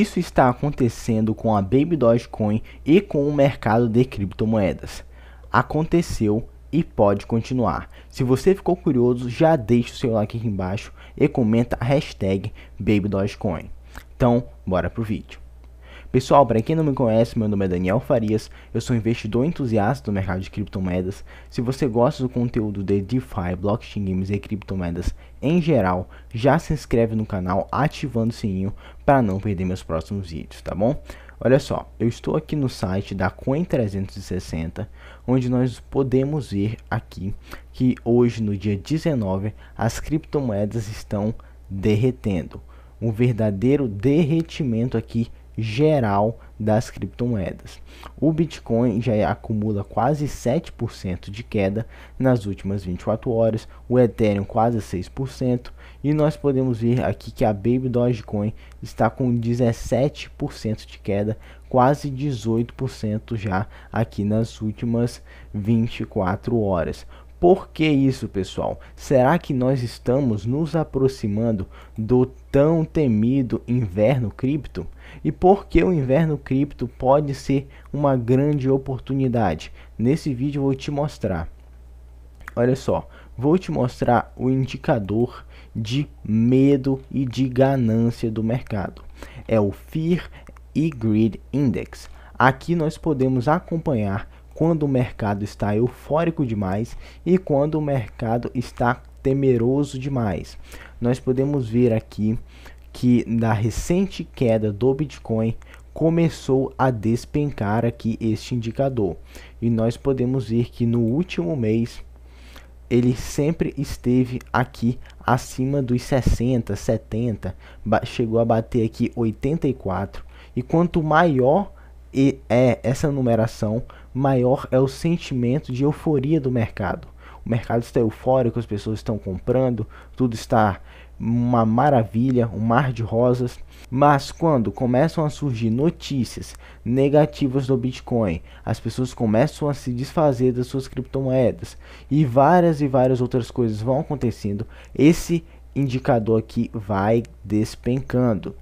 Isso está acontecendo com a Baby Dogecoin e com o mercado de criptomoedas. Aconteceu e pode continuar. Se você ficou curioso, já deixa o seu like aqui embaixo e comenta a hashtag BabyDogecoin. Então, bora pro vídeo. Pessoal, para quem não me conhece, meu nome é Daniel Farias, eu sou investidor entusiasta do mercado de criptomoedas. Se você gosta do conteúdo de DeFi, blockchain games e criptomoedas em geral, já se inscreve no canal ativando o sininho para não perder meus próximos vídeos, tá bom? Olha só, eu estou aqui no site da Coin360, onde nós podemos ver aqui que hoje, no dia 19, as criptomoedas estão derretendo. Um verdadeiro derretimento aqui geral das criptomoedas. O Bitcoin já acumula quase 7% de queda nas últimas 24 horas, o Ethereum quase 6%, e nós podemos ver aqui que a Baby Dogecoin está com 17% de queda, quase 18% já aqui nas últimas 24 horas. Por que isso, pessoal? Será que nós estamos nos aproximando do tão temido inverno cripto? E por que o inverno cripto pode ser uma grande oportunidade? Nesse vídeo eu vou te mostrar. Olha só, vou te mostrar o indicador de medo e de ganância do mercado. É o Fear e Greed Index. Aqui nós podemos acompanhar quando o mercado está eufórico demais e quando o mercado está temeroso demais. Nós podemos ver aqui que na recente queda do Bitcoin começou a despencar aqui este indicador. E nós podemos ver que no último mês ele sempre esteve aqui acima dos 60, 70, chegou a bater aqui 84. E quanto maior e é essa numeração, maior é o sentimento de euforia do mercado. O mercado está eufórico, as pessoas estão comprando, tudo está uma maravilha, um mar de rosas. Mas quando começam a surgir notícias negativas do Bitcoin, as pessoas começam a se desfazer das suas criptomoedas e várias e várias outras coisas vão acontecendo, esse indicador aqui vai despencando.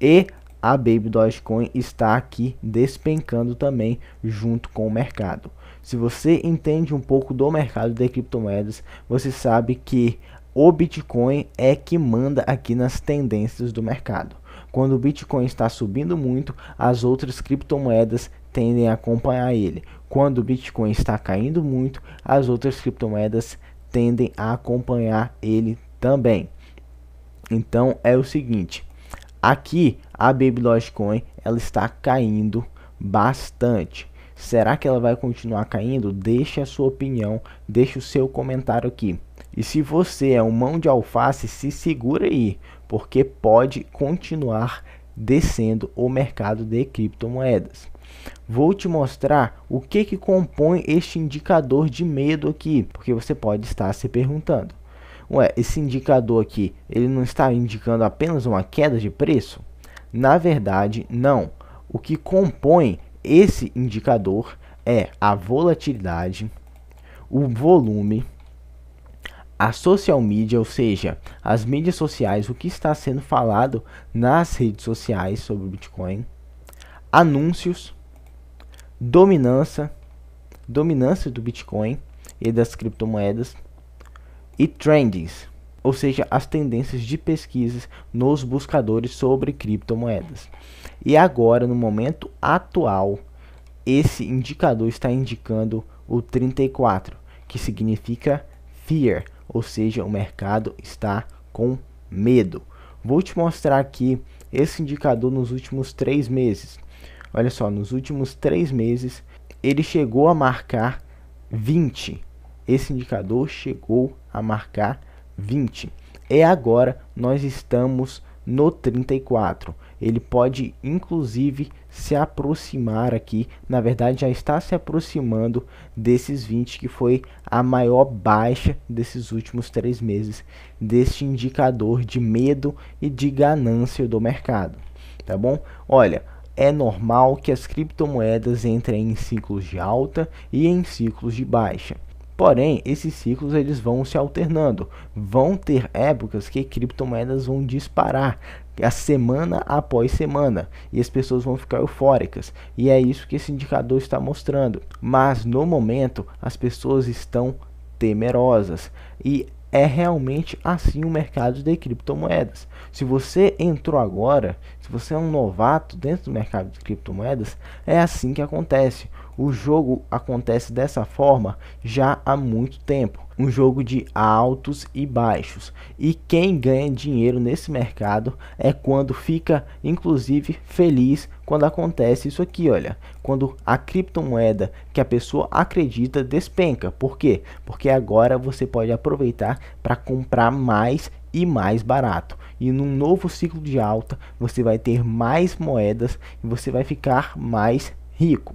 E a Baby Dogecoin está aqui despencando também junto com o mercado. Se você entende um pouco do mercado de criptomoedas, você sabe que o Bitcoin é que manda aqui nas tendências do mercado. Quando o Bitcoin está subindo muito, as outras criptomoedas tendem a acompanhar ele. Quando o Bitcoin está caindo muito, as outras criptomoedas tendem a acompanhar ele também. Então é o seguinte, aqui a Baby Dogecoin ela está caindo bastante. Será que ela vai continuar caindo? Deixe a sua opinião, deixe o seu comentário aqui. E se você é um mão de alface, se segura aí, porque pode continuar descendo o mercado de criptomoedas. Vou te mostrar o que, que compõe este indicador de medo aqui, porque você pode estar se perguntando. Ué, esse indicador aqui, ele não está indicando apenas uma queda de preço? Na verdade, não. O que compõe esse indicador é a volatilidade, o volume, a social media, ou seja, as mídias sociais, o que está sendo falado nas redes sociais sobre o Bitcoin, anúncios, dominância, dominância do Bitcoin e das criptomoedas e trends, ou seja, as tendências de pesquisas nos buscadores sobre criptomoedas. E agora, no momento atual, esse indicador está indicando o 34, que significa fear, ou seja, o mercado está com medo. Vou te mostrar aqui esse indicador nos últimos três meses. Olha só, nos últimos três meses ele chegou a marcar 20. Esse indicador chegou a marcar 20. É agora, nós estamos no 34. Ele pode inclusive se aproximar aqui, na verdade já está se aproximando desses 20 que foi a maior baixa desses últimos três meses, deste indicador de medo e de ganância do mercado, tá bom? Olha, é normal que as criptomoedas entrem em ciclos de alta e em ciclos de baixa. Porém, esses ciclos eles vão se alternando. Vão ter épocas que criptomoedas vão disparar, a semana após semana, e as pessoas vão ficar eufóricas. E é isso que esse indicador está mostrando. Mas no momento, as pessoas estão temerosas e é realmente assim o mercado de criptomoedas. Se você entrou agora, se você é um novato dentro do mercado de criptomoedas, é assim que acontece. O jogo acontece dessa forma já há muito tempo. Um jogo de altos e baixos. E quem ganha dinheiro nesse mercado é quando fica, inclusive, feliz quando acontece isso aqui, olha. Quando a criptomoeda que a pessoa acredita despenca. Por quê? Porque agora você pode aproveitar para comprar mais e mais barato. E num novo ciclo de alta, você vai ter mais moedas e você vai ficar mais rico.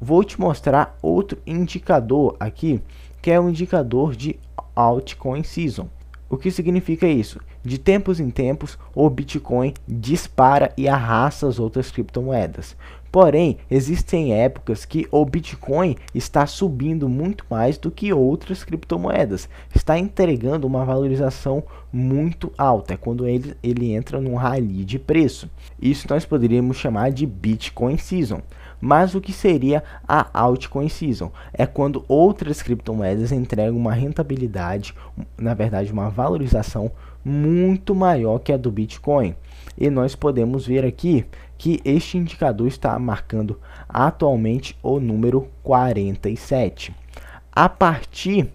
Vou te mostrar outro indicador aqui, que é o indicador de altcoin season. O que significa isso? De tempos em tempos, o Bitcoin dispara e arrasta as outras criptomoedas. Porém, existem épocas que o Bitcoin está subindo muito mais do que outras criptomoedas, está entregando uma valorização muito alta, é quando ele, ele entra num rally de preço. Isso nós poderíamos chamar de Bitcoin Season. Mas o que seria a altcoin season? É quando outras criptomoedas entregam uma rentabilidade, na verdade, uma valorização muito maior que a do Bitcoin e nós podemos ver aqui que este indicador está marcando atualmente o número 47. A partir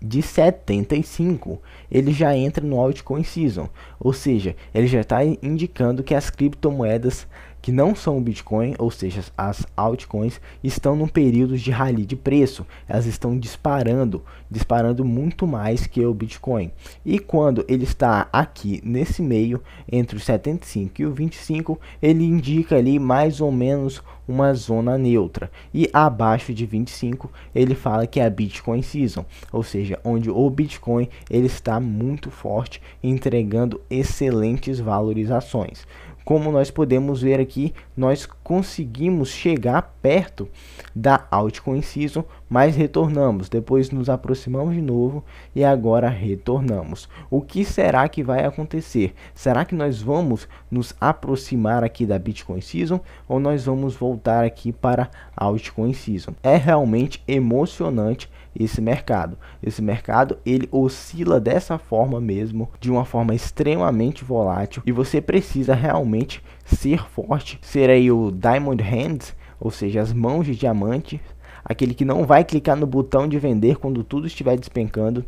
de 75, ele já entra no altcoin season, ou seja, ele já está indicando que as criptomoedas que não são o Bitcoin, ou seja, as altcoins, estão num período de rally de preço. Elas estão disparando, disparando muito mais que o Bitcoin. E quando ele está aqui nesse meio, entre os 75 e o 25, ele indica ali mais ou menos uma zona neutra. E abaixo de 25, ele fala que é a Bitcoin Season, ou seja, onde o Bitcoin ele está muito forte, entregando excelentes valorizações como nós podemos ver aqui, nós conseguimos chegar perto da altcoin season, mas retornamos, depois nos aproximamos de novo e agora retornamos. O que será que vai acontecer? Será que nós vamos nos aproximar aqui da Bitcoin season ou nós vamos voltar aqui para altcoin season? É realmente emocionante esse mercado. Esse mercado ele oscila dessa forma mesmo, de uma forma extremamente volátil e você precisa realmente ser forte, ser aí o diamond hands, ou seja, as mãos de diamante, aquele que não vai clicar no botão de vender quando tudo estiver despencando.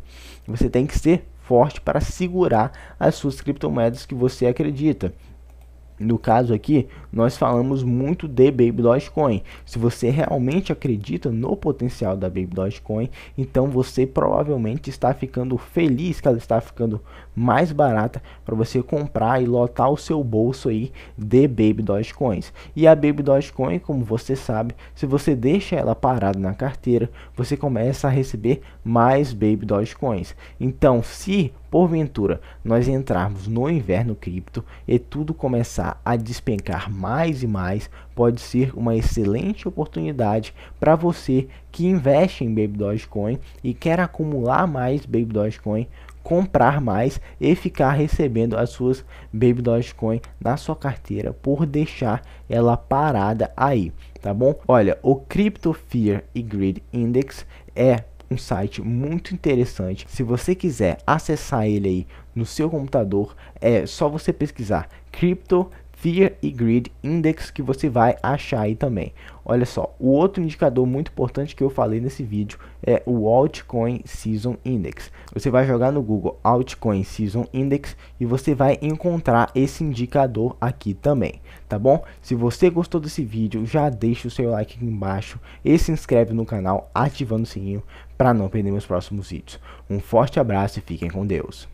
Você tem que ser forte para segurar as suas criptomoedas que você acredita. No caso aqui, nós falamos muito de Baby Dogecoin. Se você realmente acredita no potencial da Baby Dogecoin, então você provavelmente está ficando feliz que ela está ficando mais barata para você comprar e lotar o seu bolso aí de Baby Dogecoins. E a Baby Dogecoin, como você sabe, se você deixa ela parada na carteira, você começa a receber mais Baby Dogecoins. Então, se porventura nós entrarmos no inverno cripto e tudo começar a despencar mais e mais, pode ser uma excelente oportunidade para você que investe em Baby Dogecoin e quer acumular mais Baby Dogecoin, comprar mais e ficar recebendo as suas Baby Dogecoin na sua carteira por deixar ela parada aí, tá bom? Olha, o Crypto Fear e Greed Index é um site muito interessante. Se você quiser acessar ele aí no seu computador, é só você pesquisar Crypto Fear e Greed Index que você vai achar aí também. Olha só, o outro indicador muito importante que eu falei nesse vídeo é o Altcoin Season Index. Você vai jogar no Google Altcoin Season Index e você vai encontrar esse indicador aqui também, tá bom? Se você gostou desse vídeo, já deixa o seu like aqui embaixo e se inscreve no canal ativando o sininho para não perder meus próximos vídeos. Um forte abraço e fiquem com Deus.